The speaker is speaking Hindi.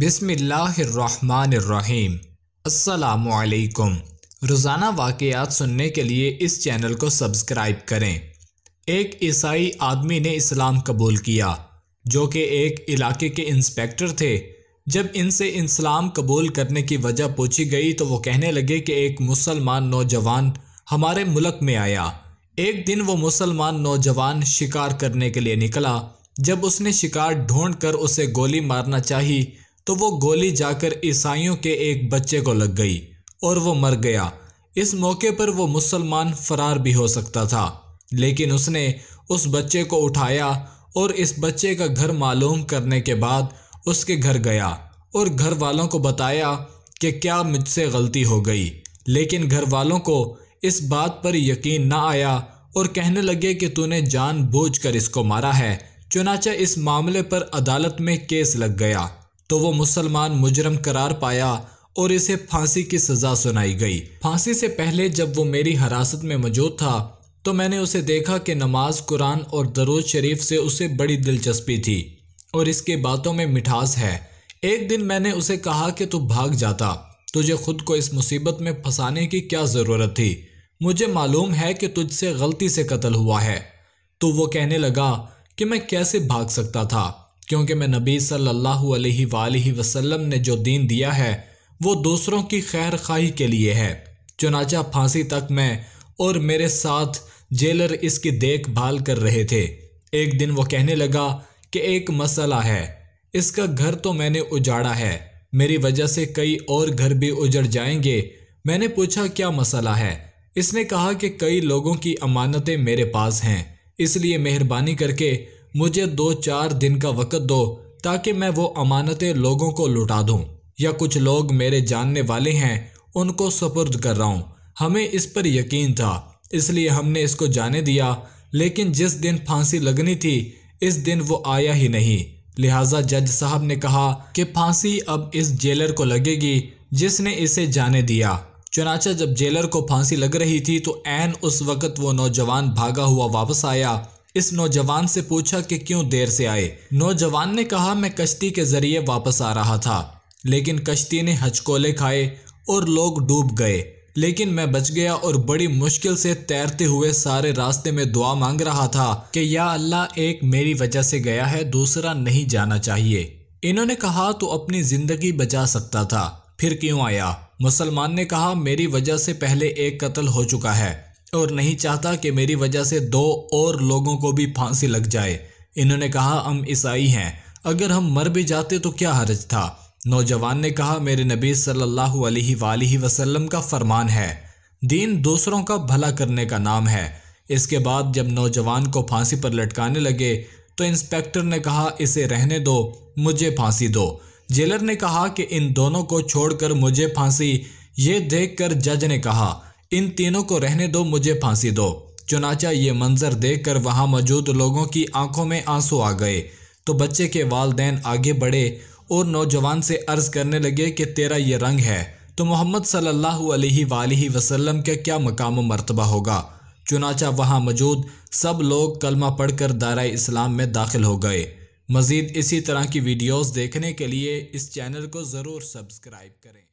बिसमीम् अलैक्म रोज़ाना वाक़ात सुनने के लिए इस चैनल को सब्सक्राइब करें एक ईसाई आदमी ने इस्लाम कबूल किया जो कि एक इलाके के इंस्पेक्टर थे जब इनसे इस्लाम कबूल करने की वजह पूछी गई तो वो कहने लगे कि एक मुसलमान नौजवान हमारे मुल्क में आया एक दिन वो मुसलमान नौजवान शिकार करने के लिए निकला जब उसने शिकार ढूंढ कर उसे गोली मारना चाही तो वो गोली जाकर ईसाइयों के एक बच्चे को लग गई और वो मर गया इस मौके पर वो मुसलमान फरार भी हो सकता था लेकिन उसने उस बच्चे को उठाया और इस बच्चे का घर मालूम करने के बाद उसके घर गया और घर वालों को बताया कि क्या मुझसे गलती हो गई लेकिन घर वालों को इस बात पर यकीन ना आया और कहने लगे कि तूने जानबूझकर इसको मारा है चुनाचा इस मामले पर अदालत में केस लग गया तो वो मुसलमान मुजरम करार पाया और इसे फांसी की सज़ा सुनाई गई फांसी से पहले जब वो मेरी हिरासत में मौजूद था तो मैंने उसे देखा कि नमाज कुरान और दरोज शरीफ से उसे बड़ी दिलचस्पी थी और इसके बातों में मिठास है एक दिन मैंने उसे कहा कि तू भाग जाता तुझे खुद को इस मुसीबत में फंसाने की क्या ज़रूरत थी मुझे मालूम है कि तुझसे गलती से कत्ल हुआ है तो वो कहने लगा कि मैं कैसे भाग सकता था क्योंकि मैं नबी सल्लल्लाहु अलैहि सल्ला वसल्लम ने जो दीन दिया है वो दूसरों की खैर खाही के लिए है चुनाचा फांसी तक मैं और मेरे साथ जेलर इसकी देखभाल कर रहे थे एक दिन वो कहने लगा कि एक मसला है इसका घर तो मैंने उजाड़ा है मेरी वजह से कई और घर भी उजड़ जाएंगे मैंने पूछा क्या मसला है इसने कहा कि कई लोगों की अमानतें मेरे पास हैं इसलिए मेहरबानी करके मुझे दो चार दिन का वक़्त दो ताकि मैं वो अमानतें लोगों को लुटा दूँ या कुछ लोग मेरे जानने वाले हैं उनको सपुर्द कर रहा हूँ हमें इस पर यकीन था इसलिए हमने इसको जाने दिया लेकिन जिस दिन फांसी लगनी थी इस दिन वो आया ही नहीं लिहाजा जज साहब ने कहा कि फांसी अब इस जेलर को लगेगी जिसने इसे जाने दिया चुनाचा जब जेलर को फांसी लग रही थी तो एन उस वक़्त वो नौजवान भागा हुआ वापस आया इस नौजवान से पूछा कि क्यों देर से आए नौजवान ने कहा मैं कश्ती के जरिए वापस आ रहा था लेकिन कश्ती ने हचकोले खाए और लोग डूब गए लेकिन मैं बच गया और बड़ी मुश्किल से तैरते हुए सारे रास्ते में दुआ मांग रहा था कि या अल्लाह एक मेरी वजह से गया है दूसरा नहीं जाना चाहिए इन्होंने कहा तो अपनी ज़िंदगी बचा सकता था फिर क्यों आया मुसलमान ने कहा मेरी वजह से पहले एक कत्ल हो चुका है और नहीं चाहता कि मेरी वजह से दो और लोगों को भी फांसी लग जाए इन्होंने कहा हम ईसाई हैं अगर हम मर भी जाते तो क्या हर्ज था नौजवान ने कहा मेरे नबी सल्लल्लाहु अलैहि वसल्लम का फरमान है दीन दूसरों का भला करने का नाम है इसके बाद जब नौजवान को फांसी पर लटकाने लगे तो इंस्पेक्टर ने कहा इसे रहने दो मुझे फांसी दो जेलर ने कहा कि इन दोनों को छोड़कर मुझे फांसी ये देखकर जज ने कहा इन तीनों को रहने दो मुझे फांसी दो चुनाचा ये मंजर देख कर वहाँ मौजूद लोगों की आंखों में आंसू आ गए तो बच्चे के वालदेन आगे बढ़े और नौजवान से अर्ज़ करने लगे कि तेरा ये रंग है तो मोहम्मद सल्लल्लाहु अलैहि वालैहि वसल्लम का क्या मकाम मरतबा होगा चुनाचा वहाँ मौजूद सब लोग कलमा पढ़कर दारा इस्लाम में दाखिल हो गए मज़ीद इसी तरह की वीडियोस देखने के लिए इस चैनल को ज़रूर सब्सक्राइब करें